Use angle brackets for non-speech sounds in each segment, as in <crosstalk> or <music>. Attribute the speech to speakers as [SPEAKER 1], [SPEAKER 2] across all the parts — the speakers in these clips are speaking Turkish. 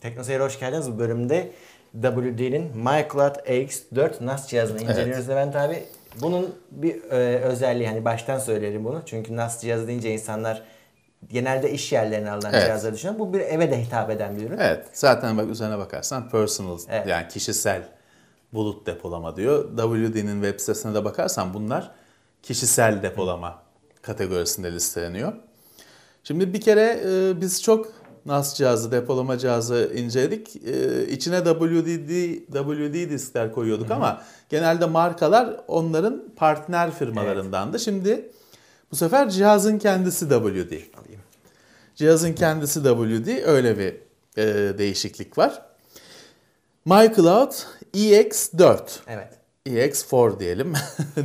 [SPEAKER 1] TeknoSeyir'e hoş geldiniz. Bu bölümde WD'nin MyCloud AX4 NAS cihazını inceliyoruz evet. Levent abi. Bunun bir e, özelliği hani baştan söyleyelim bunu. Çünkü NAS cihazı deyince insanlar genelde iş yerlerine alınan evet. cihazları düşünüyor. Bu bir eve de hitap eden bir ürün. Evet.
[SPEAKER 2] Zaten bak üzerine bakarsan personal evet. yani kişisel bulut depolama diyor. WD'nin web sitesine de bakarsan bunlar kişisel depolama Hı. kategorisinde listeleniyor. Şimdi bir kere e, biz çok NAS cihazı, depolama cihazı inceledik. Ee, içine WD, WD diskler koyuyorduk Hı-hı. ama genelde markalar onların partner firmalarındandı. Evet. Şimdi bu sefer cihazın kendisi WD. Cihazın kendisi WD öyle bir e, değişiklik var. MyCloud EX4. Evet. EX4 diyelim.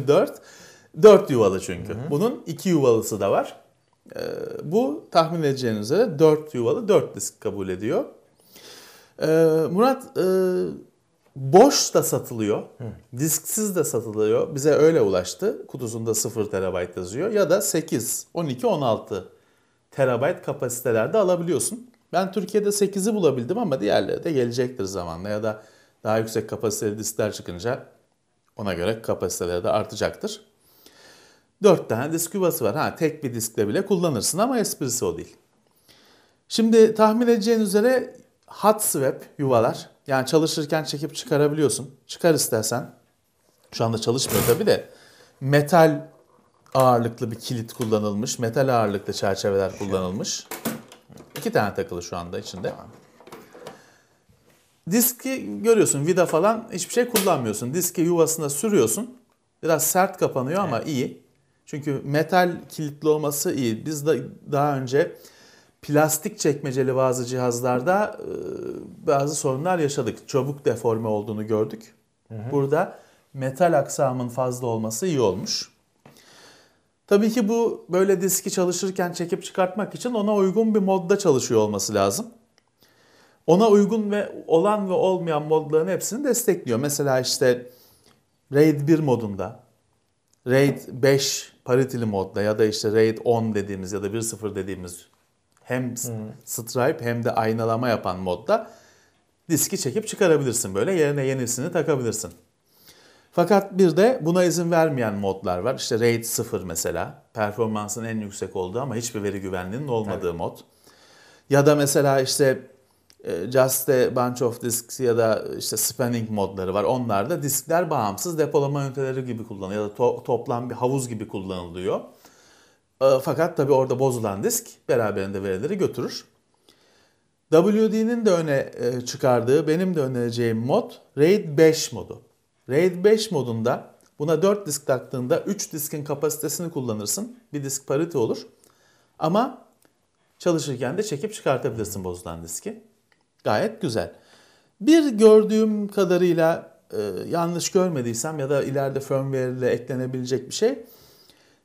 [SPEAKER 2] 4. <laughs> 4 yuvalı çünkü. Hı-hı. Bunun 2 yuvalısı da var. Ee, bu tahmin edeceğiniz üzere 4 yuvalı 4 disk kabul ediyor. Ee, Murat e, boş da satılıyor. Hı. Disksiz de satılıyor. Bize öyle ulaştı. Kutusunda 0 terabayt yazıyor. Ya da 8, 12, 16 terabayt kapasitelerde alabiliyorsun. Ben Türkiye'de 8'i bulabildim ama diğerleri de gelecektir zamanla ya da daha yüksek kapasiteli diskler çıkınca ona göre kapasiteleri de artacaktır. 4 tane disk yuvası var. Ha tek bir diskle bile kullanırsın ama esprisi o değil. Şimdi tahmin edeceğin üzere hot swap yuvalar. Yani çalışırken çekip çıkarabiliyorsun. Çıkar istersen. Şu anda çalışmıyor tabii de. Metal ağırlıklı bir kilit kullanılmış. Metal ağırlıklı çerçeveler kullanılmış. İki tane takılı şu anda içinde. Diski görüyorsun vida falan hiçbir şey kullanmıyorsun. Diski yuvasına sürüyorsun. Biraz sert kapanıyor ama iyi. Çünkü metal kilitli olması iyi. Biz de daha önce plastik çekmeceli bazı cihazlarda e, bazı sorunlar yaşadık. Çabuk deforme olduğunu gördük. Hı hı. Burada metal aksamın fazla olması iyi olmuş. Tabii ki bu böyle diski çalışırken çekip çıkartmak için ona uygun bir modda çalışıyor olması lazım. Ona uygun ve olan ve olmayan modların hepsini destekliyor. Mesela işte RAID 1 modunda RAID 5 pariteli modda ya da işte RAID 10 dediğimiz ya da 1.0 dediğimiz hem hmm. stripe hem de aynalama yapan modda diski çekip çıkarabilirsin böyle yerine yenisini takabilirsin. Fakat bir de buna izin vermeyen modlar var. İşte RAID 0 mesela. Performansın en yüksek olduğu ama hiçbir veri güvenliğinin olmadığı evet. mod. Ya da mesela işte e, Just a Bunch of Disks ya da işte Spanning modları var. Onlar da diskler bağımsız depolama üniteleri gibi kullanılıyor ya da to- toplam bir havuz gibi kullanılıyor. E, fakat tabii orada bozulan disk beraberinde verileri götürür. WD'nin de öne e, çıkardığı benim de önereceğim mod RAID 5 modu. RAID 5 modunda buna 4 disk taktığında 3 diskin kapasitesini kullanırsın. Bir disk parite olur. Ama çalışırken de çekip çıkartabilirsin bozulan diski. Gayet güzel. Bir gördüğüm kadarıyla e, yanlış görmediysem ya da ileride firmware ile eklenebilecek bir şey.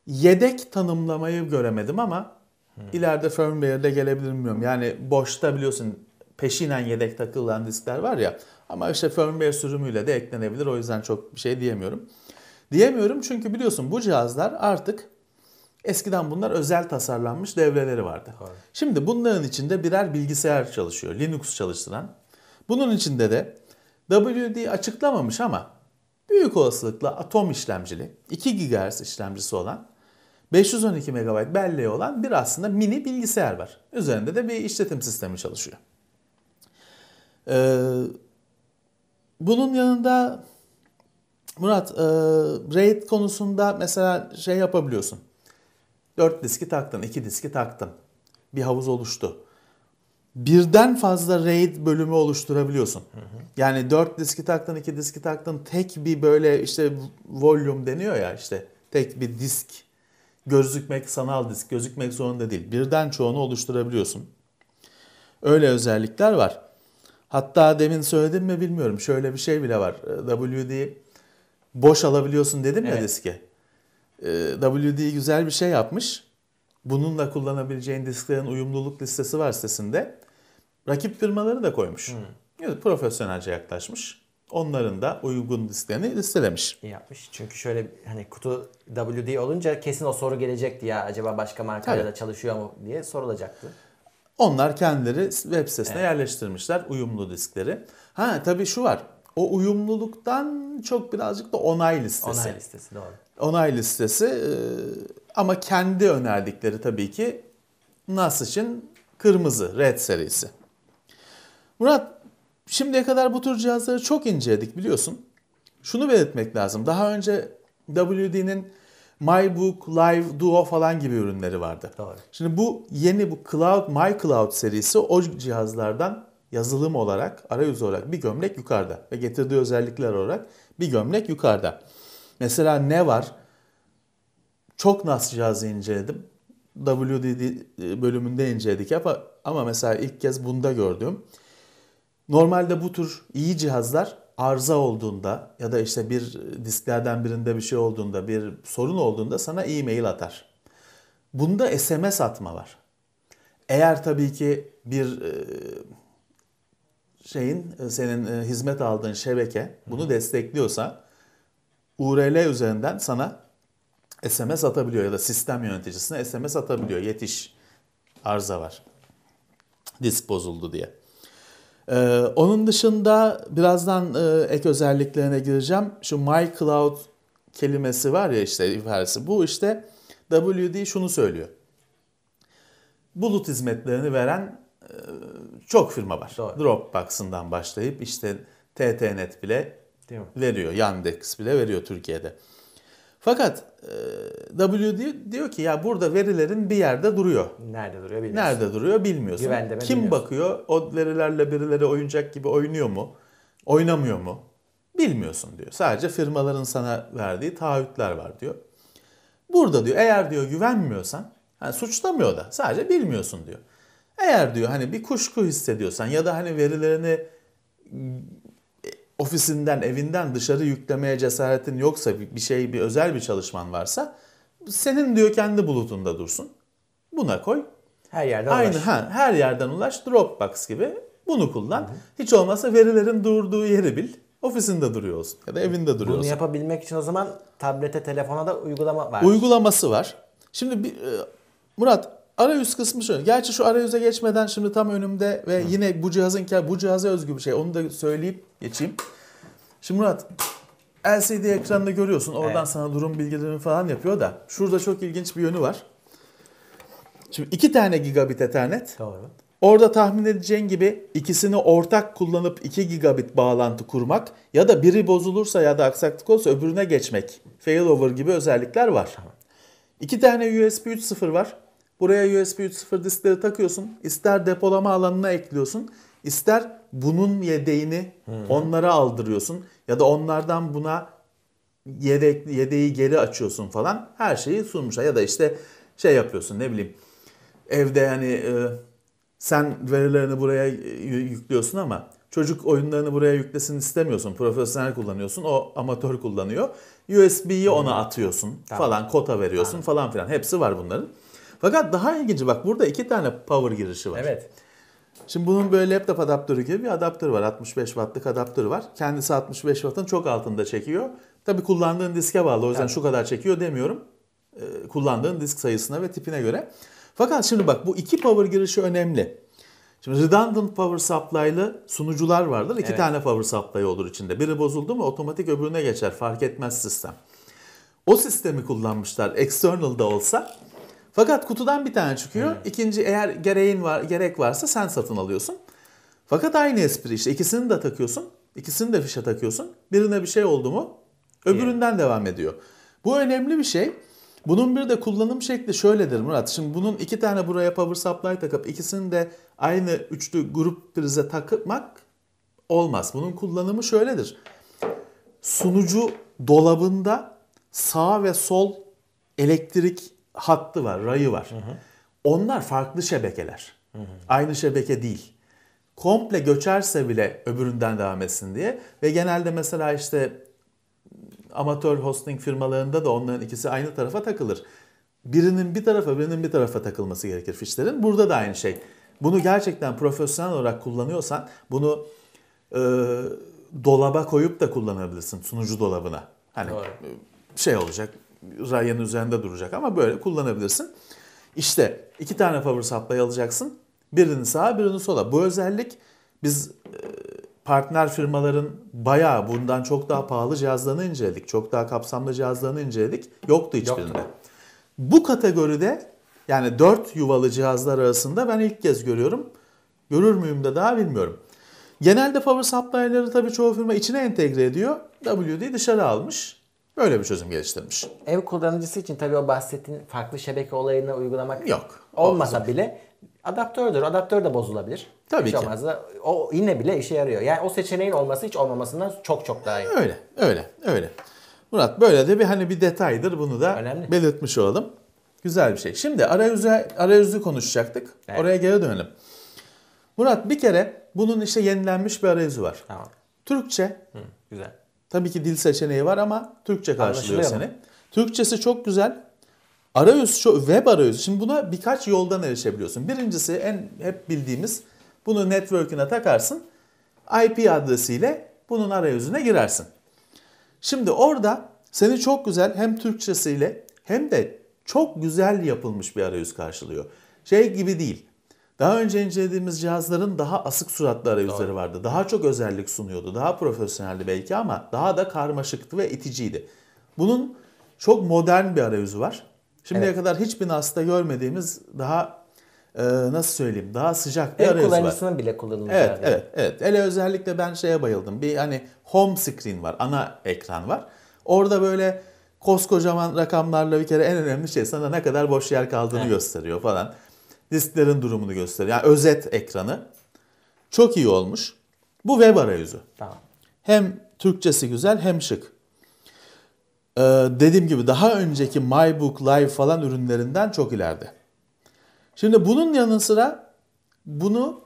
[SPEAKER 2] Yedek tanımlamayı göremedim ama hmm. ileride firmware ile gelebilir bilmiyorum. Yani boşta biliyorsun peşinen yedek takılan diskler var ya ama işte firmware sürümüyle de eklenebilir. O yüzden çok bir şey diyemiyorum. Diyemiyorum çünkü biliyorsun bu cihazlar artık Eskiden bunlar özel tasarlanmış devreleri vardı. Harbi. Şimdi bunların içinde birer bilgisayar çalışıyor. Linux çalıştıran. Bunun içinde de WD açıklamamış ama büyük olasılıkla atom işlemcili 2 GHz işlemcisi olan 512 MB belleği olan bir aslında mini bilgisayar var. Üzerinde de bir işletim sistemi çalışıyor. Ee, bunun yanında Murat e, RAID konusunda mesela şey yapabiliyorsun. 4 diski taktın, 2 diski taktın. Bir havuz oluştu. Birden fazla RAID bölümü oluşturabiliyorsun. Hı hı. Yani 4 diski taktın, 2 diski taktın. Tek bir böyle işte volume deniyor ya işte. Tek bir disk. Gözükmek sanal disk. Gözükmek zorunda değil. Birden çoğunu oluşturabiliyorsun. Öyle özellikler var. Hatta demin söyledim mi bilmiyorum. Şöyle bir şey bile var. WD boş alabiliyorsun dedim evet. ya diski. Ee, WD güzel bir şey yapmış. Bununla kullanabileceğin disklerin uyumluluk listesi var sitesinde. Rakip firmaları da koymuş. Hmm. Yani profesyonelce yaklaşmış. Onların da uygun disklerini listelemiş. İyi
[SPEAKER 1] yapmış. Çünkü şöyle hani kutu
[SPEAKER 2] WD olunca kesin o soru gelecekti ya acaba başka markalarda da çalışıyor mu diye
[SPEAKER 1] sorulacaktı.
[SPEAKER 2] Onlar kendileri web sitesine evet. yerleştirmişler uyumlu diskleri. Ha tabii şu var. O uyumluluktan çok birazcık da onay listesi. Onay listesi doğru onay listesi e, ama kendi önerdikleri tabii ki NAS için kırmızı red serisi. Murat şimdiye kadar bu tür cihazları çok inceledik biliyorsun. Şunu belirtmek lazım. Daha önce WD'nin MyBook, Live, Duo falan gibi ürünleri vardı. Doğru. Şimdi bu yeni bu Cloud, MyCloud serisi o cihazlardan yazılım olarak, arayüz olarak bir gömlek yukarıda ve getirdiği özellikler olarak bir gömlek yukarıda. Mesela ne var? Çok Nascaz'ı inceledim. WDD bölümünde inceledik ama, ama mesela ilk kez bunda gördüm. Normalde bu tür iyi cihazlar arıza olduğunda ya da işte bir disklerden birinde bir şey olduğunda, bir sorun olduğunda sana e-mail atar. Bunda SMS atma var. Eğer tabii ki bir e, şeyin e, senin e, hizmet aldığın şebeke bunu destekliyorsa URL üzerinden sana SMS atabiliyor ya da sistem yöneticisine SMS atabiliyor. Yetiş arıza var. Disk bozuldu diye. Ee, onun dışında birazdan e, ek özelliklerine gireceğim. Şu My Cloud kelimesi var ya işte ifadesi. Bu işte WD şunu söylüyor. Bulut hizmetlerini veren e, çok firma var. Doğru. Dropbox'ından başlayıp işte TTNet bile Değil mi? Veriyor. Yandex bile veriyor Türkiye'de. Fakat e, W diyor, ki ya burada verilerin bir yerde duruyor. Nerede duruyor bilmiyorsun. Nerede duruyor bilmiyorsun. Güvende Güvendeme Kim bilmiyorsun. bakıyor? O verilerle birileri oyuncak gibi oynuyor mu? Oynamıyor mu? Bilmiyorsun diyor. Sadece firmaların sana verdiği taahhütler var diyor. Burada diyor eğer diyor güvenmiyorsan hani suçlamıyor da sadece bilmiyorsun diyor. Eğer diyor hani bir kuşku hissediyorsan ya da hani verilerini ofisinden, evinden dışarı yüklemeye cesaretin yoksa bir şey, bir özel bir çalışman varsa senin diyor kendi bulutunda dursun. Buna koy. Her yerden Aynı, ulaş. Ha, her yerden ulaş. Dropbox gibi bunu kullan. Hı-hı. Hiç olmazsa verilerin durduğu yeri bil. Ofisinde duruyorsun ya da evinde duruyorsun. Bunu yapabilmek için o zaman tablete, telefona da uygulama var. Uygulaması var. Şimdi bir, e, Murat Arayüz kısmı şöyle. Gerçi şu arayüze geçmeden şimdi tam önümde ve yine bu cihazın bu cihaza özgü bir şey. Onu da söyleyip geçeyim. Şimdi Murat LCD ekranını görüyorsun. Oradan evet. sana durum bilgilerini falan yapıyor da. Şurada çok ilginç bir yönü var. Şimdi iki tane gigabit ethernet. Doğru. Orada tahmin edeceğin gibi ikisini ortak kullanıp 2 gigabit bağlantı kurmak ya da biri bozulursa ya da aksaklık olsa öbürüne geçmek. Failover gibi özellikler var. İki tane USB 3.0 var. Buraya USB 3.0 diskleri takıyorsun. İster depolama alanına ekliyorsun. ister bunun yedeğini hmm. onlara aldırıyorsun. Ya da onlardan buna yedek, yedeği geri açıyorsun falan. Her şeyi sunmuşlar. Ya da işte şey yapıyorsun ne bileyim. Evde yani e, sen verilerini buraya yüklüyorsun ama çocuk oyunlarını buraya yüklesin istemiyorsun. Profesyonel kullanıyorsun. O amatör kullanıyor. USB'yi hmm. ona atıyorsun tamam. falan. Kota veriyorsun tamam. falan filan. Hepsi var bunların. Fakat daha ilginci bak burada iki tane power girişi var. Evet. Şimdi bunun böyle laptop adaptörü gibi bir adaptör var. 65 wattlık adaptörü var. Kendisi 65 wattın çok altında çekiyor. Tabii kullandığın diske bağlı. O yüzden evet. şu kadar çekiyor demiyorum. Ee, kullandığın disk sayısına ve tipine göre. Fakat şimdi bak bu iki power girişi önemli. Şimdi redundant power supply'lı sunucular vardır. İki evet. tane power supply olur içinde. Biri bozuldu mu otomatik öbürüne geçer. Fark etmez sistem. O sistemi kullanmışlar external da olsa. Fakat kutudan bir tane çıkıyor. Hmm. İkinci eğer gereğin var, gerek varsa sen satın alıyorsun. Fakat aynı espri işte ikisini de takıyorsun. İkisini de fişe takıyorsun. Birine bir şey oldu mu öbüründen hmm. devam ediyor. Bu önemli bir şey. Bunun bir de kullanım şekli şöyledir Murat. Şimdi bunun iki tane buraya power supply takıp ikisini de aynı üçlü grup prize takmak olmaz. Bunun kullanımı şöyledir. Sunucu dolabında sağ ve sol elektrik hattı var, rayı var. Hı hı. Onlar farklı şebekeler. Hı hı. Aynı şebeke değil. Komple göçerse bile öbüründen devam etsin diye ve genelde mesela işte amatör hosting firmalarında da onların ikisi aynı tarafa takılır. Birinin bir tarafa, birinin bir tarafa takılması gerekir fişlerin. Burada da aynı şey. Bunu gerçekten profesyonel olarak kullanıyorsan bunu e, dolaba koyup da kullanabilirsin sunucu dolabına. Hani Doğru. şey olacak uzay üzerinde duracak ama böyle kullanabilirsin. İşte iki tane favori supply alacaksın. Birini sağa birini sola. Bu özellik biz e, partner firmaların bayağı bundan çok daha pahalı cihazlarını inceledik. Çok daha kapsamlı cihazlarını inceledik. Yoktu hiçbirinde. Yoktu. Bu kategoride yani dört yuvalı cihazlar arasında ben ilk kez görüyorum. Görür müyüm de daha bilmiyorum. Genelde power supply'ları tabii çoğu firma içine entegre ediyor. WD dışarı almış. Böyle bir çözüm geliştirmiş.
[SPEAKER 1] Ev kullanıcısı için tabii o bahsettiğin farklı şebeke olayını uygulamak yok. Olmasa bile adaptördür. Adaptör de bozulabilir. Tabii hiç ki. Olmazsa o yine bile işe yarıyor. Yani o seçeneğin olması hiç olmamasından çok çok daha iyi.
[SPEAKER 2] Öyle, öyle, öyle. Murat böyle de bir hani bir detaydır. Bunu da Önemli. belirtmiş olalım. Güzel bir şey. Şimdi arayüzü, arayüzü konuşacaktık. Evet. Oraya geri dönelim. Murat bir kere bunun işte yenilenmiş bir arayüzü var. Tamam. Türkçe. Hı, güzel. Tabii ki dil seçeneği var ama Türkçe karşılıyor seni. Türkçesi çok güzel. Arayüz web arayüzü. Şimdi buna birkaç yoldan erişebiliyorsun. Birincisi en hep bildiğimiz bunu network'üne takarsın. IP adresiyle bunun arayüzüne girersin. Şimdi orada seni çok güzel hem Türkçesiyle hem de çok güzel yapılmış bir arayüz karşılıyor. Şey gibi değil. Daha önce incelediğimiz cihazların daha asık suratlı arayüzleri Doğru. vardı. Daha çok özellik sunuyordu. Daha profesyoneldi belki ama daha da karmaşıktı ve iticiydi. Bunun çok modern bir arayüzü var. Şimdiye evet. kadar hiçbir NAS'ta görmediğimiz daha e, nasıl söyleyeyim daha sıcak bir El arayüz var. El kullanıcısının
[SPEAKER 1] bile kullanılacağı. Evet, yani. evet,
[SPEAKER 2] evet. Ele özellikle ben şeye bayıldım. Bir hani home screen var, ana ekran var. Orada böyle koskocaman rakamlarla bir kere en önemli şey sana ne kadar boş yer kaldığını evet. gösteriyor falan disklerin durumunu gösteriyor. Yani özet ekranı. Çok iyi olmuş. Bu web arayüzü. Tamam. Hem Türkçesi güzel hem şık. Ee, dediğim gibi daha önceki MyBook Live falan ürünlerinden çok ileride. Şimdi bunun yanı sıra bunu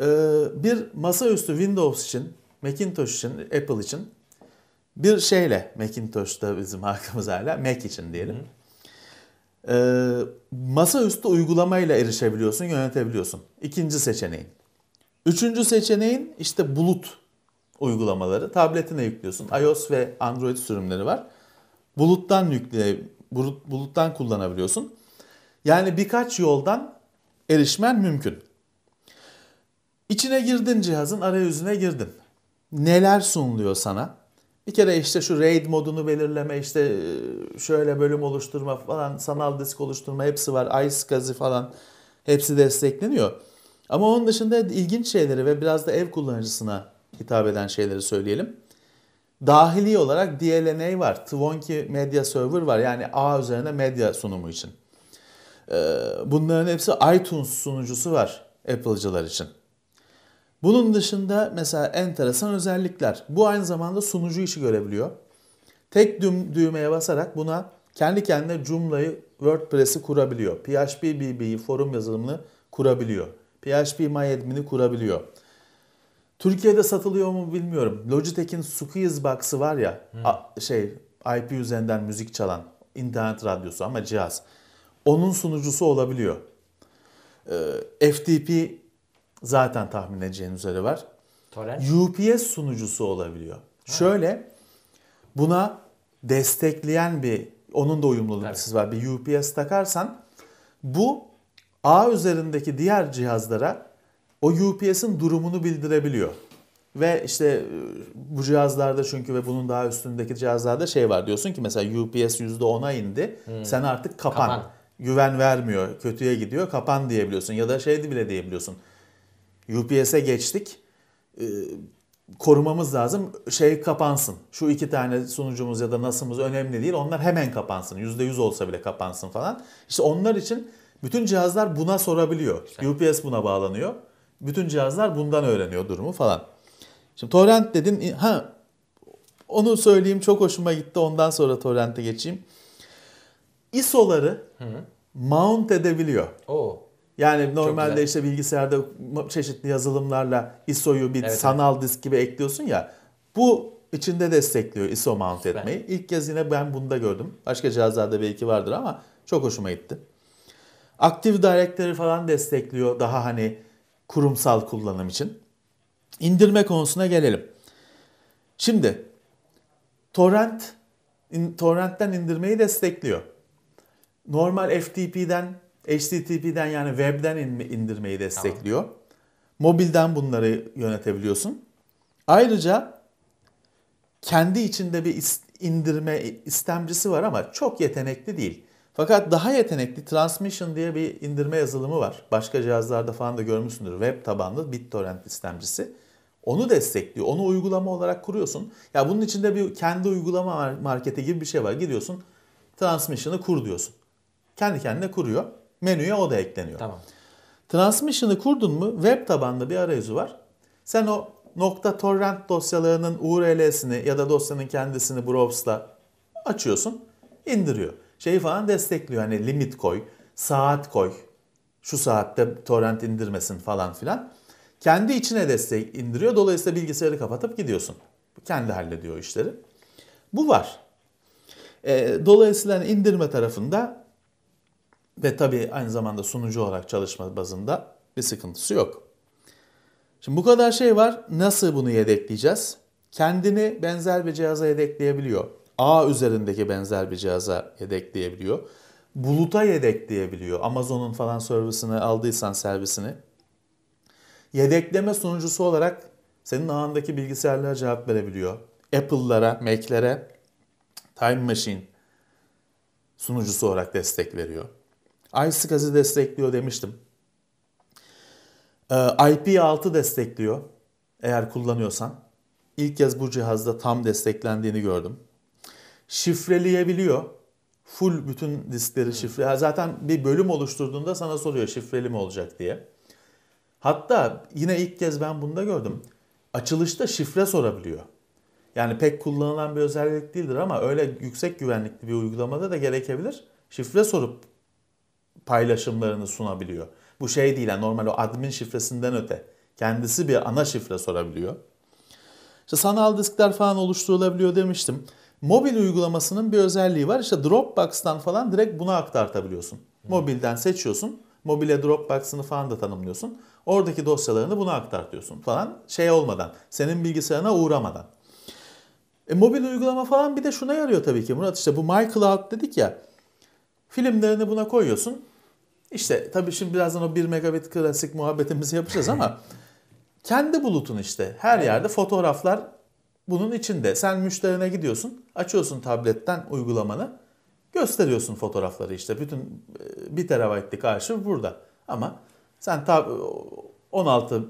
[SPEAKER 2] e, bir masaüstü Windows için, Macintosh için, Apple için bir şeyle Macintosh da bizim hakkımız <laughs> hala Mac için diyelim. Hı e, masaüstü uygulamayla erişebiliyorsun, yönetebiliyorsun. İkinci seçeneğin. Üçüncü seçeneğin işte bulut uygulamaları. Tabletine yüklüyorsun. iOS ve Android sürümleri var. Buluttan yükle, buluttan kullanabiliyorsun. Yani birkaç yoldan erişmen mümkün. İçine girdin cihazın, arayüzüne girdin. Neler sunuluyor sana? Bir kere işte şu raid modunu belirleme, işte e, şöyle bölüm oluşturma falan, sanal disk oluşturma hepsi var. iSCSI falan hepsi destekleniyor. Ama onun dışında ilginç şeyleri ve biraz da ev kullanıcısına hitap eden şeyleri söyleyelim. Dahili olarak DLNA var. Twonki Media Server var. Yani A üzerine medya sunumu için. E, bunların hepsi iTunes sunucusu var Apple'cılar için. Bunun dışında mesela enteresan özellikler. Bu aynı zamanda sunucu işi görebiliyor. Tek düm düğmeye basarak buna kendi kendine cumlayı WordPress'i kurabiliyor. PHP BB'yi forum yazılımını kurabiliyor. PHP MyAdmin'i kurabiliyor. Türkiye'de satılıyor mu bilmiyorum. Logitech'in Squeeze Box'ı var ya hmm. a, şey IP üzerinden müzik çalan internet radyosu ama cihaz. Onun sunucusu olabiliyor. E, ee, FTP zaten tahmin edeceğin üzere var. Torrent. UPS sunucusu olabiliyor. Ha. Şöyle buna destekleyen bir onun da uyumluluğu evet. siz var. Bir UPS takarsan bu ağ üzerindeki diğer cihazlara o UPS'in durumunu bildirebiliyor. Ve işte e, bu cihazlarda çünkü ve bunun daha üstündeki cihazlarda şey var diyorsun ki mesela UPS %10'a indi. Hmm. Sen artık kapan. kapan. Güven vermiyor. Kötüye gidiyor. Kapan diyebiliyorsun ya da şey bile diyebiliyorsun UPS'e geçtik. E, korumamız lazım. Şey kapansın. Şu iki tane sunucumuz ya da NAS'ımız önemli değil. Onlar hemen kapansın. %100 olsa bile kapansın falan. İşte onlar için bütün cihazlar buna sorabiliyor. Güzel. UPS buna bağlanıyor. Bütün cihazlar bundan öğreniyor durumu falan. Şimdi torrent dedin. Ha onu söyleyeyim çok hoşuma gitti. Ondan sonra torrente geçeyim. ISO'ları hı hı. mount edebiliyor. Oo. Yani normalde işte bilgisayarda çeşitli yazılımlarla ISO'yu bir evet, sanal evet. disk gibi ekliyorsun ya. Bu içinde destekliyor ISO mount etmeyi. Ben. İlk kez yine ben bunda gördüm. Başka cihazlarda belki vardır ama çok hoşuma gitti. Active Directory falan destekliyor daha hani kurumsal kullanım için. İndirme konusuna gelelim. Şimdi torrent in, torrentten indirmeyi destekliyor. Normal FTP'den HTTP'den yani webden indirmeyi destekliyor. Tamam. Mobilden bunları yönetebiliyorsun. Ayrıca kendi içinde bir indirme istemcisi var ama çok yetenekli değil. Fakat daha yetenekli Transmission diye bir indirme yazılımı var. Başka cihazlarda falan da görmüşsündür. Web tabanlı BitTorrent istemcisi. Onu destekliyor. Onu uygulama olarak kuruyorsun. Ya bunun içinde bir kendi uygulama marketi gibi bir şey var. Gidiyorsun Transmission'ı kur diyorsun. Kendi kendine kuruyor menüye o da ekleniyor. Tamam. Transmission'ı kurdun mu web tabanlı bir arayüzü var. Sen o nokta torrent dosyalarının URL'sini ya da dosyanın kendisini browse'la açıyorsun. indiriyor. Şeyi falan destekliyor. Hani limit koy, saat koy. Şu saatte torrent indirmesin falan filan. Kendi içine destek indiriyor. Dolayısıyla bilgisayarı kapatıp gidiyorsun. Kendi hallediyor işleri. Bu var. Ee, dolayısıyla hani indirme tarafında ve tabii aynı zamanda sunucu olarak çalışma bazında bir sıkıntısı yok. Şimdi bu kadar şey var. Nasıl bunu yedekleyeceğiz? Kendini benzer bir cihaza yedekleyebiliyor. A üzerindeki benzer bir cihaza yedekleyebiliyor. Buluta yedekleyebiliyor. Amazon'un falan servisini aldıysan servisini. Yedekleme sunucusu olarak senin ağındaki bilgisayarlara cevap verebiliyor. Apple'lara, Mac'lere Time Machine sunucusu olarak destek veriyor. ICE destekliyor demiştim. Ee, IP6 destekliyor eğer kullanıyorsan. İlk kez bu cihazda tam desteklendiğini gördüm. Şifreleyebiliyor. Full bütün diskleri şifre. Zaten bir bölüm oluşturduğunda sana soruyor şifreli mi olacak diye. Hatta yine ilk kez ben bunda gördüm. Açılışta şifre sorabiliyor. Yani pek kullanılan bir özellik değildir ama öyle yüksek güvenlikli bir uygulamada da gerekebilir. Şifre sorup paylaşımlarını sunabiliyor. Bu şey değil yani normal o admin şifresinden öte. Kendisi bir ana şifre sorabiliyor. İşte sanal diskler falan oluşturulabiliyor demiştim. Mobil uygulamasının bir özelliği var. İşte Dropbox'tan falan direkt buna aktartabiliyorsun. Mobilden seçiyorsun. Mobile Dropbox'ını falan da tanımlıyorsun. Oradaki dosyalarını buna aktartıyorsun falan şey olmadan, senin bilgisayarına uğramadan. E, mobil uygulama falan bir de şuna yarıyor tabii ki Murat. İşte bu MyCloud dedik ya. Filmlerini buna koyuyorsun. İşte tabii şimdi birazdan o 1 megabit klasik muhabbetimizi yapacağız ama <laughs> kendi bulutun işte. Her yerde fotoğraflar bunun içinde. Sen müşterine gidiyorsun, açıyorsun tabletten uygulamanı, gösteriyorsun fotoğrafları işte. Bütün 1 e, terabaytlık arşiv burada. Ama sen tab 16 e, e,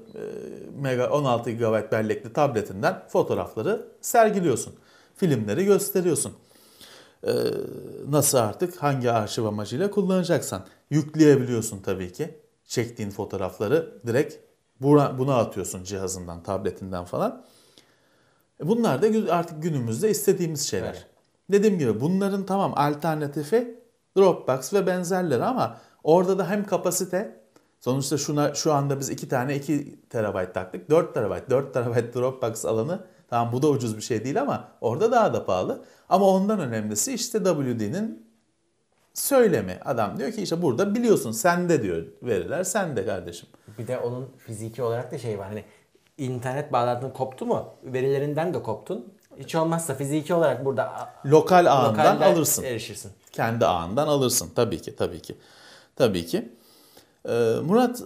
[SPEAKER 2] mega 16 GB bellekli tabletinden fotoğrafları sergiliyorsun. Filmleri gösteriyorsun. Ee, nasıl artık hangi arşiv amacıyla kullanacaksan yükleyebiliyorsun tabii ki. Çektiğin fotoğrafları direkt buna, buna atıyorsun cihazından, tabletinden falan. E, bunlar da artık günümüzde istediğimiz şeyler. Evet. Dediğim gibi bunların tamam alternatifi Dropbox ve benzerleri ama orada da hem kapasite sonuçta şuna şu anda biz iki tane 2 terabayt taktık. 4 terabayt. 4 terabayt Dropbox alanı Tamam bu da ucuz bir şey değil ama orada daha da pahalı. Ama ondan önemlisi işte WD'nin söylemi. Adam diyor ki işte burada biliyorsun sende diyor veriler sende kardeşim. Bir de onun fiziki olarak da şey var hani internet
[SPEAKER 1] bağlantın koptu mu verilerinden de koptun. Hiç olmazsa fiziki olarak burada
[SPEAKER 2] lokal ağından alırsın. Erişirsin. Kendi ağından alırsın tabii ki tabii ki. Tabii ki. Ee, Murat e,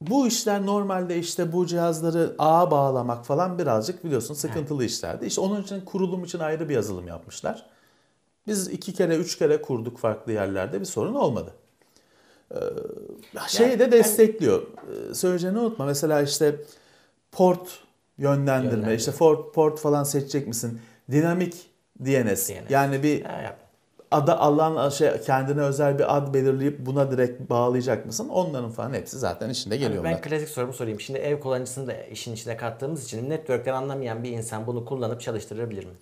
[SPEAKER 2] bu işler normalde işte bu cihazları ağa bağlamak falan birazcık biliyorsun sıkıntılı evet. işlerdi. İşte onun için kurulum için ayrı bir yazılım yapmışlar. Biz iki kere üç kere kurduk farklı yerlerde bir sorun olmadı. Ee, şeyi de destekliyor. Yani... Ee, söyleyeceğini unutma. Mesela işte port yönlendirme, yönlendirme. işte port, port falan seçecek misin? Dinamik DNS. DNS. Yani bir ya ada alan şey kendine özel bir ad belirleyip buna direkt bağlayacak mısın? Onların falan hepsi zaten içinde geliyor. ben
[SPEAKER 1] klasik sorumu sorayım. Şimdi ev kullanıcısını da işin içine kattığımız için network'ten anlamayan bir insan bunu kullanıp çalıştırabilir mi?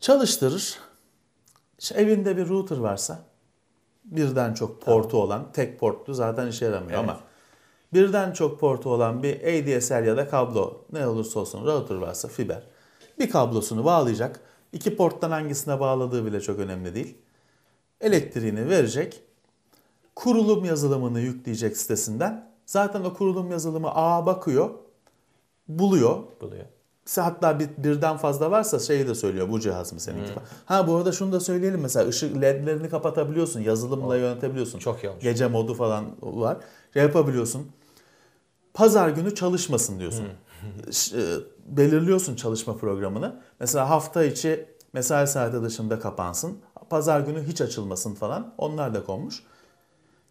[SPEAKER 2] Çalıştırır. İşte evinde bir router varsa birden çok portu tamam. olan tek portlu zaten işe yaramıyor evet. ama birden çok portu olan bir ADSL ya da kablo ne olursa olsun router varsa fiber bir kablosunu bağlayacak İki porttan hangisine bağladığı bile çok önemli değil. Elektriğini verecek. Kurulum yazılımını yükleyecek sitesinden. Zaten o kurulum yazılımı ağa bakıyor. Buluyor. Buluyor. Hatta bir, birden fazla varsa şeyi de söylüyor bu cihaz mı seninki hmm. Ha bu arada şunu da söyleyelim mesela ışık ledlerini kapatabiliyorsun yazılımla o, yönetebiliyorsun. Çok iyi olmuş. Gece modu falan var. Şey yapabiliyorsun. Pazar günü çalışmasın diyorsun. Hmm belirliyorsun çalışma programını. Mesela hafta içi mesai saati dışında kapansın. Pazar günü hiç açılmasın falan. Onlar da konmuş.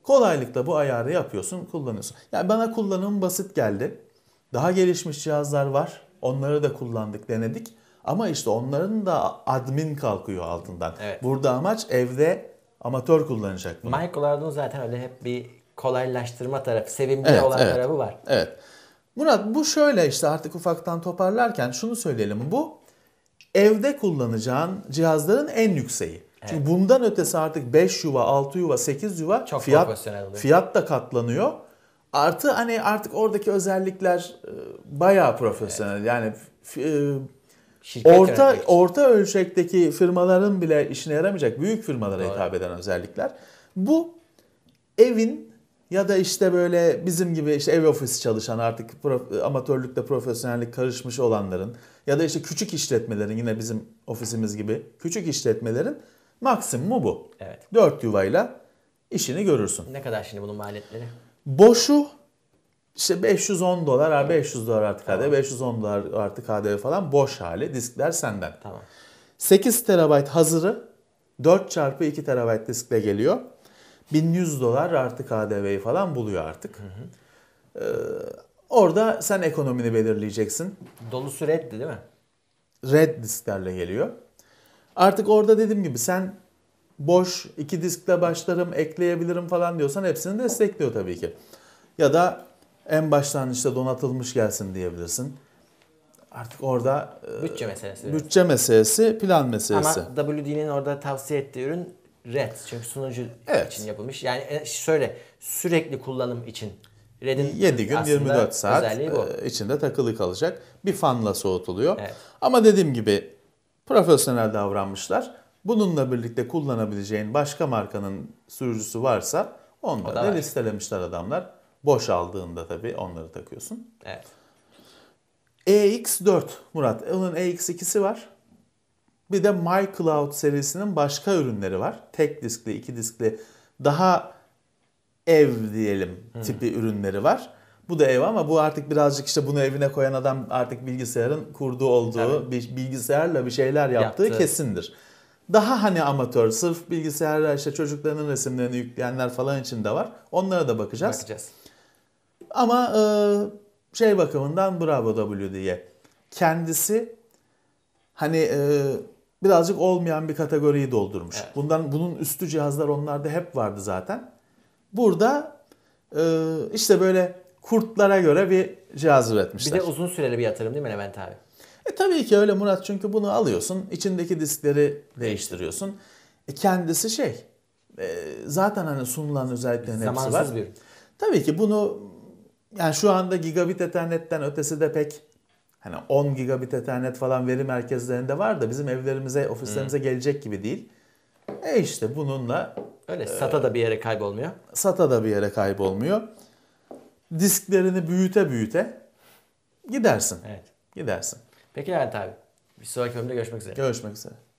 [SPEAKER 2] Kolaylıkla bu ayarı yapıyorsun, kullanıyorsun. Yani bana kullanım basit geldi. Daha gelişmiş cihazlar var. Onları da kullandık, denedik. Ama işte onların da admin kalkıyor altından. Evet. Burada amaç evde amatör kullanacak bunu.
[SPEAKER 1] Michael Ardo'nun zaten öyle hep bir kolaylaştırma tarafı, sevimli evet, olan evet. tarafı var.
[SPEAKER 2] Evet. Murat bu şöyle işte artık ufaktan toparlarken şunu söyleyelim. Bu evde kullanacağın cihazların en yükseği. Evet. Çünkü bundan ötesi artık 5 yuva, 6 yuva, 8 yuva Çok fiyat, fiyat da katlanıyor. Artı hani artık oradaki özellikler e, bayağı profesyonel. Evet. Yani e, Şirket orta orta ölçekteki firmaların bile işine yaramayacak büyük firmalara Doğru. hitap eden özellikler. Bu evin ya da işte böyle bizim gibi işte ev ofisi çalışan artık prof, amatörlükle profesyonellik karışmış olanların ya da işte küçük işletmelerin yine bizim ofisimiz gibi küçük işletmelerin maksimumu bu. Evet. Dört yuvayla işini görürsün. Ne kadar şimdi bunun maliyetleri? Boşu işte 510 dolar, evet. 500 dolar artık tamam. KDV, 510 dolar artık KDV falan boş hali. Diskler senden. Tamam. 8 terabayt hazırı 4 çarpı 2 terabayt diskle geliyor. 1100 dolar artı KDV'yi falan buluyor artık. Hı hı. Ee, orada sen ekonomini belirleyeceksin. Dolusu reddi değil mi? Red disklerle geliyor. Artık orada dediğim gibi sen boş iki diskle başlarım, ekleyebilirim falan diyorsan hepsini destekliyor tabii ki. Ya da en baştan işte donatılmış gelsin diyebilirsin. Artık orada e, bütçe meselesi. Bütçe meselesi, plan meselesi. Ama
[SPEAKER 1] WD'nin orada tavsiye ettiği ürün Red çünkü sunucu evet. için yapılmış. Yani e, şöyle sürekli kullanım için
[SPEAKER 2] Red'in 7 gün 24 saat e, içinde takılı kalacak. Bir fanla soğutuluyor. Evet. Ama dediğim gibi profesyonel davranmışlar. Bununla birlikte kullanabileceğin başka markanın sürücüsü varsa onları da, da listelemişler adamlar. Boş aldığında tabii onları takıyorsun. Evet. EX4 Murat. Onun EX2'si var. Bir de MyCloud serisinin başka ürünleri var. Tek diskli, iki diskli, daha ev diyelim hmm. tipi hmm. ürünleri var. Bu da ev ama bu artık birazcık işte bunu evine koyan adam artık bilgisayarın kurduğu olduğu, evet. bilgisayarla bir şeyler yaptığı Yaptı. kesindir. Daha hani amatör, sırf bilgisayarla işte çocuklarının resimlerini yükleyenler falan için de var. Onlara da bakacağız. Bakacağız. Ama e, şey bakımından bravo W diye. Kendisi hani e, birazcık olmayan bir kategoriyi doldurmuş. Evet. Bundan bunun üstü cihazlar onlarda hep vardı zaten. Burada e, işte böyle kurtlara göre bir cihaz üretmişler. Bir de uzun süreli bir yatırım değil mi Levent abi? E tabii ki öyle Murat çünkü bunu alıyorsun, içindeki diskleri değiştiriyorsun. E, kendisi şey, e, zaten hani sunulan özelliklerin Zamansız hepsi var. bir. Tabii ki bunu yani şu anda gigabit ethernetten ötesi de pek Hani 10 gigabit ethernet falan veri merkezlerinde var da bizim evlerimize, ofislerimize hmm. gelecek gibi değil. E işte bununla öyle e, SATA da bir yere kaybolmuyor. SATA da bir yere kaybolmuyor. Disklerini büyüte büyüte gidersin. Evet. Gidersin.
[SPEAKER 1] Peki Levent abi. Bir sonraki bölümde görüşmek üzere.
[SPEAKER 2] Görüşmek üzere.